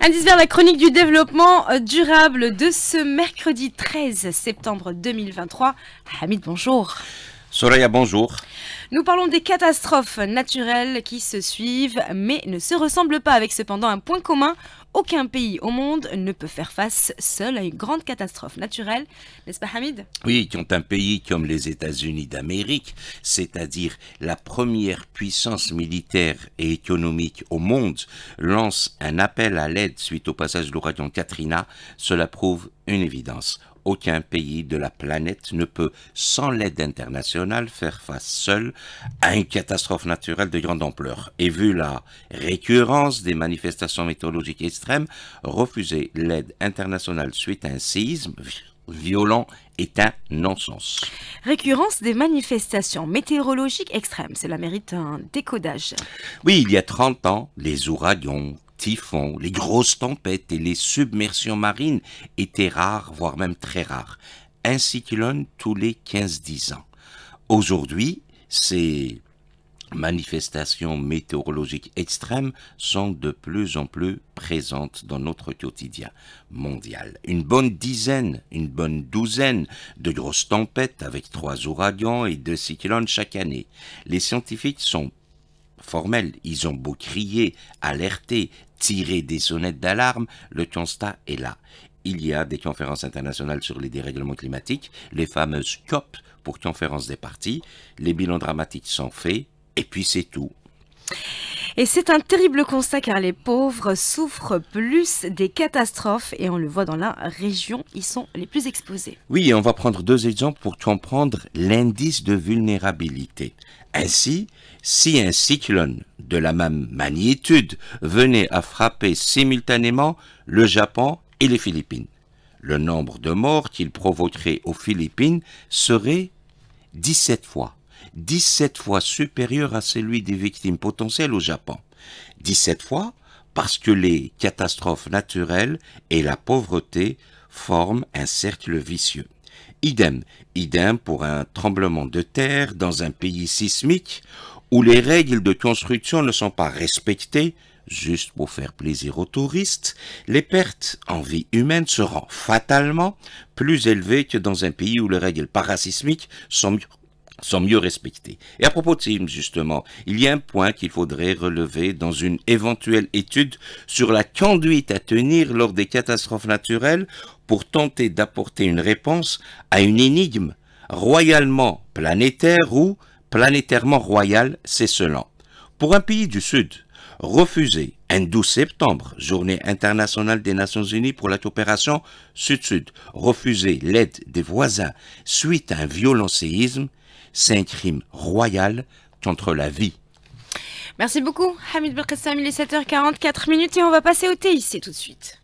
Indice vers la chronique du développement euh, durable de ce mercredi 13 septembre 2023. Hamid, bonjour. Soraya, bonjour. Nous parlons des catastrophes naturelles qui se suivent mais ne se ressemblent pas avec cependant un point commun aucun pays au monde ne peut faire face seul à une grande catastrophe naturelle, n'est-ce pas Hamid Oui, quand un pays comme les États-Unis d'Amérique, c'est-à-dire la première puissance militaire et économique au monde, lance un appel à l'aide suite au passage de l'ouragan Katrina, cela prouve une évidence aucun pays de la planète ne peut, sans l'aide internationale, faire face seul à une catastrophe naturelle de grande ampleur. Et vu la récurrence des manifestations météorologiques extrêmes, refuser l'aide internationale suite à un séisme violent est un non-sens. Récurrence des manifestations météorologiques extrêmes, cela mérite un décodage. Oui, il y a 30 ans, les ouragans, typhons, les grosses tempêtes et les submersions marines étaient rares, voire même très rares. Un cyclone tous les 15-10 ans. Aujourd'hui, c'est manifestations météorologiques extrêmes sont de plus en plus présentes dans notre quotidien mondial. Une bonne dizaine, une bonne douzaine de grosses tempêtes avec trois ouragans et deux cyclones chaque année. Les scientifiques sont formels, ils ont beau crier, alerter, tirer des sonnettes d'alarme, le constat est là il y a des conférences internationales sur les dérèglements climatiques, les fameuses COP pour conférence des parties, les bilans dramatiques sont faits, et puis c'est tout. Et c'est un terrible constat car les pauvres souffrent plus des catastrophes et on le voit dans la région, ils sont les plus exposés. Oui, on va prendre deux exemples pour comprendre l'indice de vulnérabilité. Ainsi, si un cyclone de la même magnitude venait à frapper simultanément le Japon et les Philippines, le nombre de morts qu'il provoquerait aux Philippines serait 17 fois 17 fois supérieur à celui des victimes potentielles au Japon. 17 fois parce que les catastrophes naturelles et la pauvreté forment un cercle vicieux. Idem, idem pour un tremblement de terre dans un pays sismique où les règles de construction ne sont pas respectées, juste pour faire plaisir aux touristes, les pertes en vie humaine seront fatalement plus élevées que dans un pays où les règles parasismiques sont sont mieux respectés. Et à propos de justement, il y a un point qu'il faudrait relever dans une éventuelle étude sur la conduite à tenir lors des catastrophes naturelles pour tenter d'apporter une réponse à une énigme royalement planétaire ou planétairement royale c'est cela. Pour un pays du Sud, refuser un 12 septembre, journée internationale des Nations Unies pour la coopération Sud-Sud, refuser l'aide des voisins suite à un violent séisme, c'est un crime royal contre la vie. Merci beaucoup, Hamid Birkassam. il est 7h44 minutes et on va passer au thé ici tout de suite.